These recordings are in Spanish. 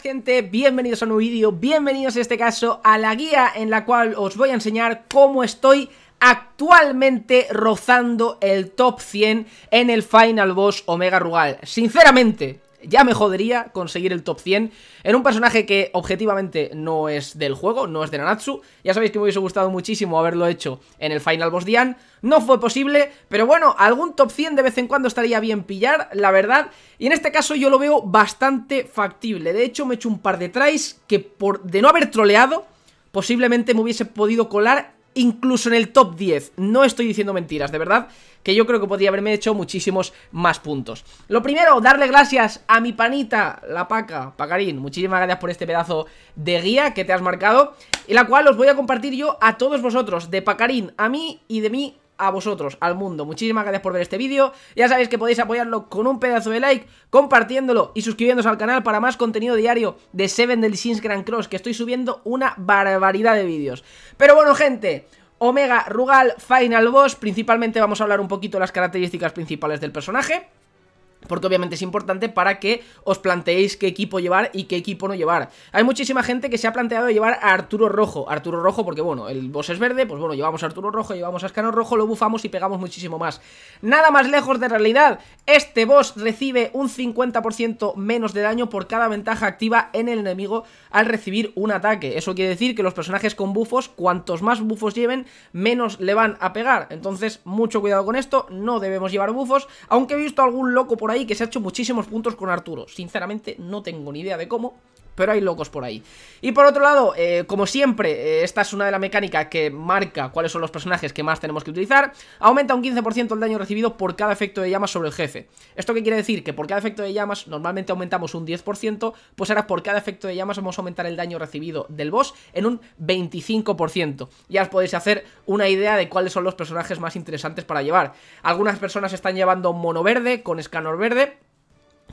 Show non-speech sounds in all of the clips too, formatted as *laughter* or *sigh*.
gente, bienvenidos a un nuevo vídeo, bienvenidos en este caso a la guía en la cual os voy a enseñar cómo estoy actualmente rozando el top 100 en el Final Boss Omega Rugal. Sinceramente, ya me jodería conseguir el top 100 en un personaje que objetivamente no es del juego, no es de Nanatsu. Ya sabéis que me hubiese gustado muchísimo haberlo hecho en el Final Boss Dian. No fue posible, pero bueno, algún top 100 de vez en cuando estaría bien pillar, la verdad. Y en este caso yo lo veo bastante factible. De hecho, me he hecho un par de tries que por de no haber troleado, posiblemente me hubiese podido colar incluso en el top 10. No estoy diciendo mentiras, de verdad, que yo creo que podría haberme hecho muchísimos más puntos. Lo primero, darle gracias a mi panita, la paca, Pacarín. Muchísimas gracias por este pedazo de guía que te has marcado y la cual os voy a compartir yo a todos vosotros, de Pacarín a mí y de mí a vosotros, al mundo. Muchísimas gracias por ver este vídeo. Ya sabéis que podéis apoyarlo con un pedazo de like, compartiéndolo y suscribiéndose al canal para más contenido diario de Seven del Sins Grand Cross, que estoy subiendo una barbaridad de vídeos. Pero bueno, gente... Omega, Rugal, Final Boss, principalmente vamos a hablar un poquito de las características principales del personaje porque obviamente es importante para que os planteéis qué equipo llevar y qué equipo no llevar. Hay muchísima gente que se ha planteado llevar a Arturo Rojo, Arturo Rojo porque bueno, el boss es verde, pues bueno, llevamos a Arturo Rojo, llevamos a Escano Rojo, lo bufamos y pegamos muchísimo más. Nada más lejos de realidad, este boss recibe un 50% menos de daño por cada ventaja activa en el enemigo al recibir un ataque. Eso quiere decir que los personajes con bufos, cuantos más bufos lleven, menos le van a pegar. Entonces, mucho cuidado con esto, no debemos llevar bufos, aunque he visto algún loco por ahí que se ha hecho muchísimos puntos con Arturo. Sinceramente, no tengo ni idea de cómo, pero hay locos por ahí. Y por otro lado, eh, como siempre, eh, esta es una de las mecánicas que marca cuáles son los personajes que más tenemos que utilizar, aumenta un 15% el daño recibido por cada efecto de llamas sobre el jefe. ¿Esto qué quiere decir? Que por cada efecto de llamas normalmente aumentamos un 10%, pues ahora por cada efecto de llamas vamos a aumentar el daño recibido del boss en un 25%. Ya os podéis hacer una idea de cuáles son los personajes más interesantes para llevar. Algunas personas están llevando mono verde con escanor verde,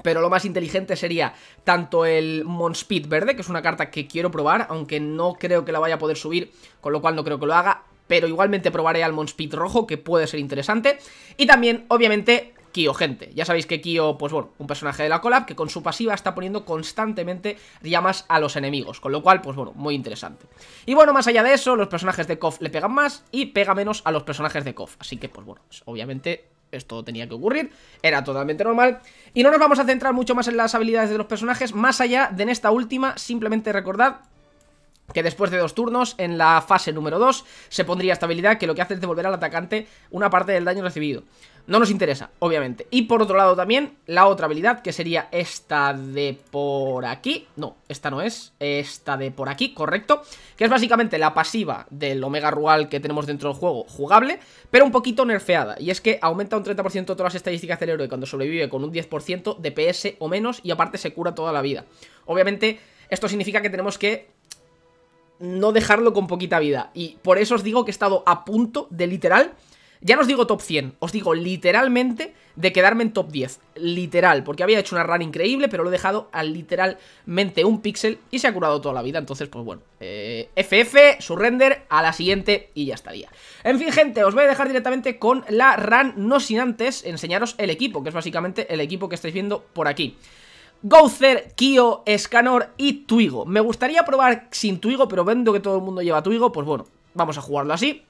pero lo más inteligente sería tanto el Monspeed verde, que es una carta que quiero probar, aunque no creo que la vaya a poder subir, con lo cual no creo que lo haga, pero igualmente probaré al Monspeed rojo, que puede ser interesante. Y también, obviamente, Kyo, gente. Ya sabéis que Kyo, pues bueno, un personaje de la collab que con su pasiva está poniendo constantemente llamas a los enemigos, con lo cual, pues bueno, muy interesante. Y bueno, más allá de eso, los personajes de KOF le pegan más y pega menos a los personajes de KOF, así que, pues bueno, obviamente esto tenía que ocurrir, era totalmente normal. Y no nos vamos a centrar mucho más en las habilidades de los personajes, más allá de en esta última, simplemente recordad que después de dos turnos, en la fase número 2, se pondría esta habilidad que lo que hace es devolver al atacante una parte del daño recibido. No nos interesa, obviamente. Y por otro lado también, la otra habilidad, que sería esta de por aquí. No, esta no es, esta de por aquí, correcto. Que es básicamente la pasiva del Omega Rual que tenemos dentro del juego, jugable, pero un poquito nerfeada. Y es que aumenta un 30% todas las estadísticas del héroe cuando sobrevive con un 10% de PS o menos, y aparte se cura toda la vida. Obviamente, esto significa que tenemos que no dejarlo con poquita vida. Y por eso os digo que he estado a punto de literal... Ya no os digo top 100, os digo literalmente de quedarme en top 10. Literal, porque había hecho una run increíble, pero lo he dejado a literalmente un pixel y se ha curado toda la vida. Entonces, pues bueno, eh, FF, surrender, a la siguiente y ya estaría. En fin, gente, os voy a dejar directamente con la run, no sin antes enseñaros el equipo, que es básicamente el equipo que estáis viendo por aquí. Gouzer, Kio, Escanor y Twigo. Me gustaría probar sin Twigo, pero vendo que todo el mundo lleva Twigo, pues bueno, vamos a jugarlo así.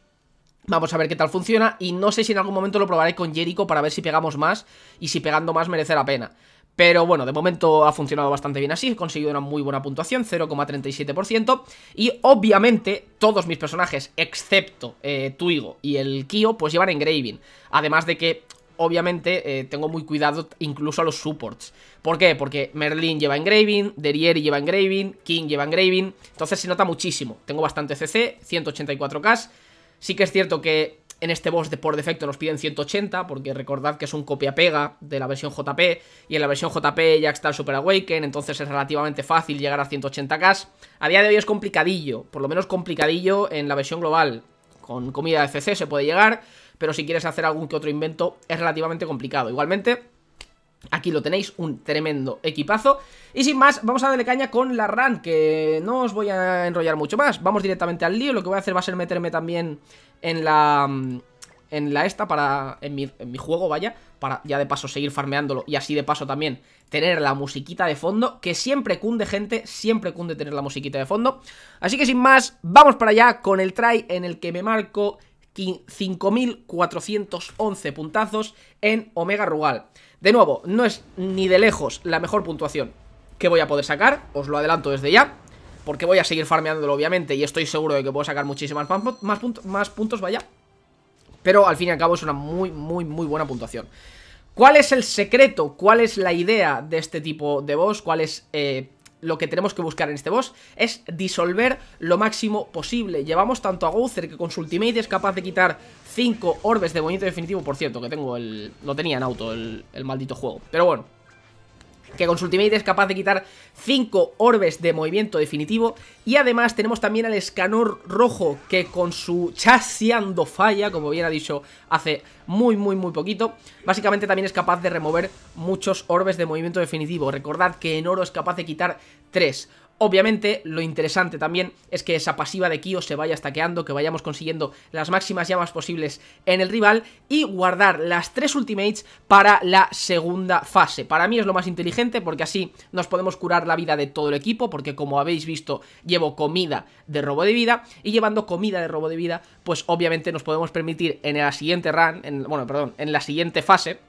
Vamos a ver qué tal funciona y no sé si en algún momento lo probaré con Jericho para ver si pegamos más y si pegando más merece la pena. Pero bueno, de momento ha funcionado bastante bien así, he conseguido una muy buena puntuación, 0,37%. Y obviamente todos mis personajes, excepto eh, Twigo y el Kyo, pues llevan engraving. Además de que obviamente eh, tengo muy cuidado incluso a los supports. ¿Por qué? Porque Merlin lleva engraving, Derieri lleva engraving, King lleva engraving, entonces se nota muchísimo. Tengo bastante CC, 184k. Sí que es cierto que en este boss de, por defecto nos piden 180, porque recordad que es un copia-pega de la versión JP, y en la versión JP ya está el Super Awaken, entonces es relativamente fácil llegar a 180k. A día de hoy es complicadillo, por lo menos complicadillo en la versión global. Con comida de CC se puede llegar, pero si quieres hacer algún que otro invento es relativamente complicado. Igualmente, Aquí lo tenéis, un tremendo equipazo Y sin más, vamos a darle caña con la RAN Que no os voy a enrollar mucho más Vamos directamente al lío, lo que voy a hacer va a ser meterme también en la... Mm, en la esta para... En mi, en mi juego, vaya Para ya de paso seguir farmeándolo Y así de paso también tener la musiquita de fondo Que siempre cunde, gente Siempre cunde tener la musiquita de fondo Así que sin más, vamos para allá con el try En el que me marco 5.411 puntazos en Omega Rugal. De nuevo, no es ni de lejos la mejor puntuación que voy a poder sacar, os lo adelanto desde ya, porque voy a seguir farmeándolo obviamente y estoy seguro de que puedo sacar muchísimas más, más, más puntos, vaya. Pero al fin y al cabo es una muy, muy, muy buena puntuación. ¿Cuál es el secreto? ¿Cuál es la idea de este tipo de boss? ¿Cuál es eh, lo que tenemos que buscar en este boss es disolver lo máximo posible. Llevamos tanto a Gouther que con su ultimate es capaz de quitar 5 orbes de bonito definitivo. Por cierto, que tengo el... lo tenía en auto el maldito juego. Pero bueno, que con su ultimate es capaz de quitar 5 orbes de movimiento definitivo. Y además tenemos también al escanor rojo, que con su chaseando falla, como bien ha dicho hace muy, muy, muy poquito, básicamente también es capaz de remover muchos orbes de movimiento definitivo. Recordad que en oro es capaz de quitar 3. Obviamente, lo interesante también es que esa pasiva de Kyo se vaya stackeando, que vayamos consiguiendo las máximas llamas posibles en el rival y guardar las tres ultimates para la segunda fase. Para mí es lo más inteligente porque así nos podemos curar la vida de todo el equipo, porque como habéis visto, llevo comida de robo de vida y llevando comida de robo de vida, pues obviamente nos podemos permitir en la siguiente run, en, bueno, perdón, en la siguiente fase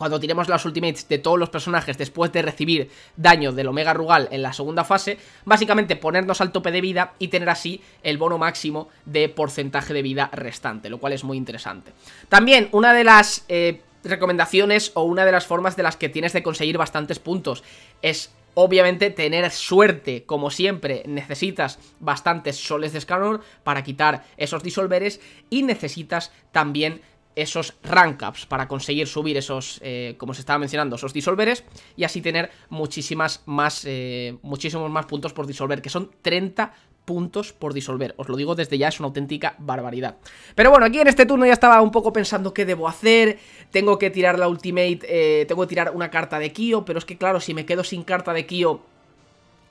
cuando tiremos las ultimates de todos los personajes después de recibir daño del Omega Rugal en la segunda fase, básicamente ponernos al tope de vida y tener así el bono máximo de porcentaje de vida restante, lo cual es muy interesante. También una de las eh, recomendaciones o una de las formas de las que tienes de conseguir bastantes puntos es Obviamente tener suerte, como siempre, necesitas bastantes soles de Scanor para quitar esos disolveres y necesitas también esos rank ups para conseguir subir esos, eh, como se estaba mencionando, esos disolveres y así tener muchísimas más, eh, muchísimos más puntos por disolver, que son 30 puntos por disolver. Os lo digo desde ya, es una auténtica barbaridad. Pero bueno, aquí en este turno ya estaba un poco pensando qué debo hacer. Tengo que tirar la ultimate, eh, tengo que tirar una carta de Kyo, pero es que claro, si me quedo sin carta de Kyo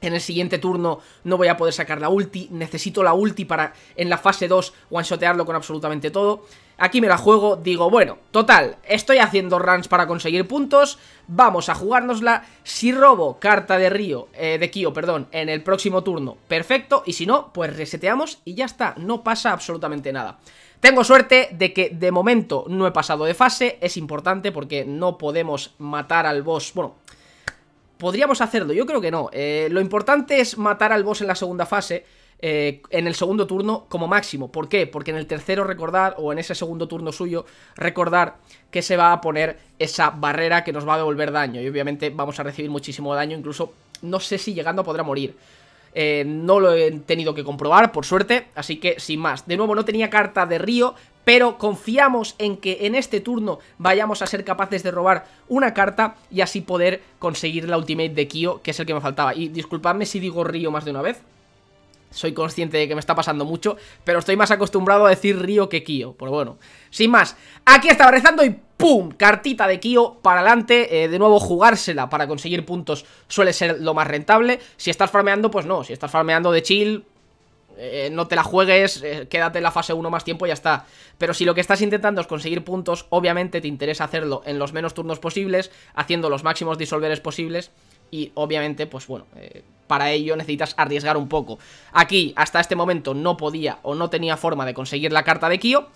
en el siguiente turno no voy a poder sacar la ulti. Necesito la ulti para en la fase 2 one-shotearlo con absolutamente todo. Aquí me la juego, digo, bueno, total, estoy haciendo runs para conseguir puntos, vamos a jugárnosla. Si robo carta de Río, eh, de Kio, perdón, en el próximo turno, perfecto. Y si no, pues reseteamos y ya está, no pasa absolutamente nada. Tengo suerte de que de momento no he pasado de fase, es importante porque no podemos matar al boss, bueno... ¿Podríamos hacerlo? Yo creo que no. Eh, lo importante es matar al boss en la segunda fase. Eh, en el segundo turno como máximo. ¿Por qué? Porque en el tercero recordar, o en ese segundo turno suyo, recordar que se va a poner esa barrera que nos va a devolver daño. Y obviamente vamos a recibir muchísimo daño, incluso no sé si llegando podrá morir. Eh, no lo he tenido que comprobar, por suerte, así que sin más. De nuevo, no tenía carta de Río, pero confiamos en que en este turno vayamos a ser capaces de robar una carta y así poder conseguir la ultimate de Kyo, que es el que me faltaba. Y disculpadme si digo Río más de una vez, soy consciente de que me está pasando mucho, pero estoy más acostumbrado a decir Río que Kyo, Pero bueno, sin más, aquí estaba rezando y ¡pum! Cartita de Kyo para adelante. Eh, de nuevo, jugársela para conseguir puntos suele ser lo más rentable. Si estás farmeando, pues no. Si estás farmeando de chill, eh, no te la juegues, eh, quédate en la fase 1 más tiempo y ya está. Pero si lo que estás intentando es conseguir puntos, obviamente te interesa hacerlo en los menos turnos posibles, haciendo los máximos disolveres posibles y obviamente, pues bueno, eh, para ello necesitas arriesgar un poco. Aquí, hasta este momento, no podía o no tenía forma de conseguir la carta de Kyo,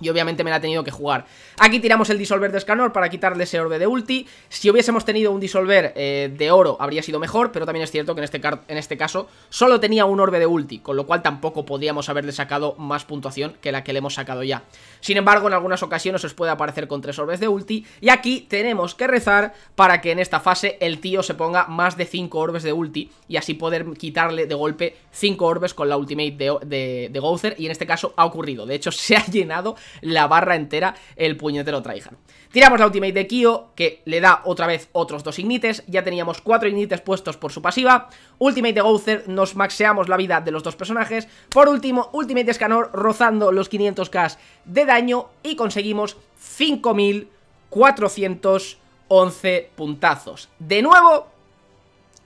y obviamente me la ha tenido que jugar. Aquí tiramos el disolver de Escanor para quitarle ese orbe de ulti. Si hubiésemos tenido un disolver eh, de oro habría sido mejor, pero también es cierto que este en este, caso solo tenía un orbe de ulti, con lo cual tampoco podíamos haberle sacado más puntuación que la que le hemos sacado ya. Sin embargo, en algunas ocasiones os puede aparecer con tres orbes de ulti, y aquí tenemos que rezar para que en esta fase el tío se ponga más de 5 orbes de ulti, y así poder quitarle de golpe cinco orbes con la ultimate de, de, y en este caso ha ocurrido. De hecho, *laughs* se ha llenado la barra entera el puñetero Traihan. Tiramos la ultimate de Kyo, que le da otra vez otros dos ignites, ya teníamos cuatro ignites puestos por su pasiva, ultimate de Gouzer nos maxeamos la vida de los dos personajes, por último, ultimate de Scanor rozando los 500k de daño y conseguimos 5.411 puntazos. De nuevo,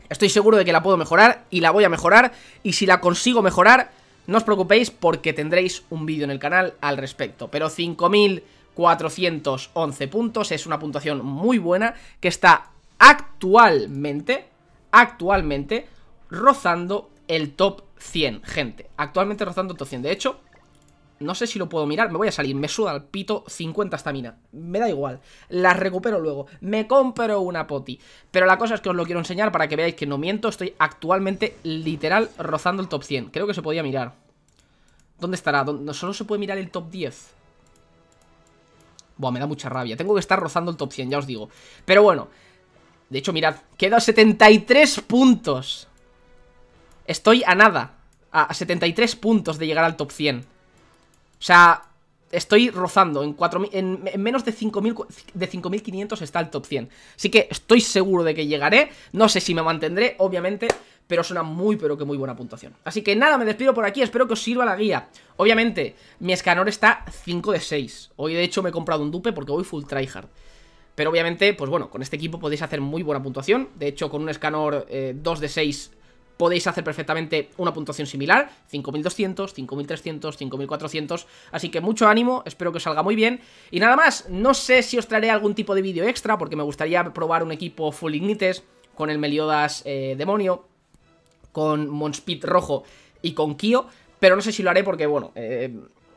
estoy seguro de que la puedo mejorar y la voy a mejorar y si la consigo mejorar no os preocupéis porque tendréis un vídeo en el canal al respecto, pero 5.411 puntos es una puntuación muy buena que está actualmente, actualmente rozando el top 100, gente. Actualmente rozando el top 100. De hecho, no sé si lo puedo mirar, me voy a salir, me suda al pito 50 estamina. Me da igual, las recupero luego, me compro una poti. Pero la cosa es que os lo quiero enseñar para que veáis que no miento, estoy actualmente literal rozando el top 100. Creo que se podía mirar. ¿Dónde estará? Solo se puede mirar el top 10. Buah, me da mucha rabia. Tengo que estar rozando el top 100, ya os digo. Pero bueno, de hecho, mirad, quedo a 73 puntos. Estoy a nada, a 73 puntos de llegar al top 100. O sea, estoy rozando, en, menos de 5.500 de está el top 100. Así que estoy seguro de que llegaré, no sé si me mantendré, obviamente, pero suena muy pero que muy buena puntuación. Así que nada, me despido por aquí, espero que os sirva la guía. Obviamente, mi escanor está 5 de 6. Hoy de hecho me he comprado un dupe porque voy full tryhard. Pero obviamente, pues bueno, con este equipo podéis hacer muy buena puntuación. De hecho, con un escanor 2 eh, de 6 podéis hacer perfectamente una puntuación similar, 5200, 5300, 5400, así que mucho ánimo, espero que os salga muy bien, y nada más, no sé si os traeré algún tipo de vídeo extra, porque me gustaría probar un equipo full ignites, con el Meliodas eh, demonio, con Monspit rojo y con Kyo, pero no sé si lo haré porque, bueno, eh,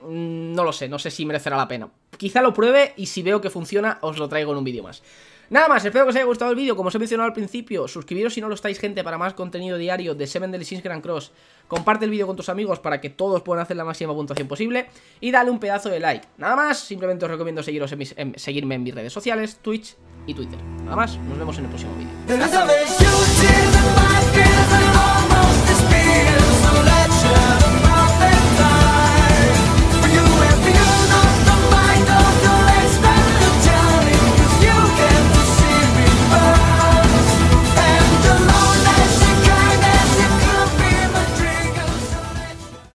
mm, no lo sé, no sé si merecerá la pena. Quizá lo pruebe y si veo que funciona os lo traigo en un vídeo más. Nada más, espero que os haya gustado el vídeo, como os he mencionado al principio, suscribiros si no lo estáis gente para más contenido diario de Seven Deadly Sins Grand Cross, comparte el vídeo con tus amigos para que todos puedan hacer la máxima puntuación posible y dale un pedazo de like. Nada más, simplemente os recomiendo seguirme en mis redes sociales, Twitch y Twitter. Nada más, nos vemos en el próximo vídeo.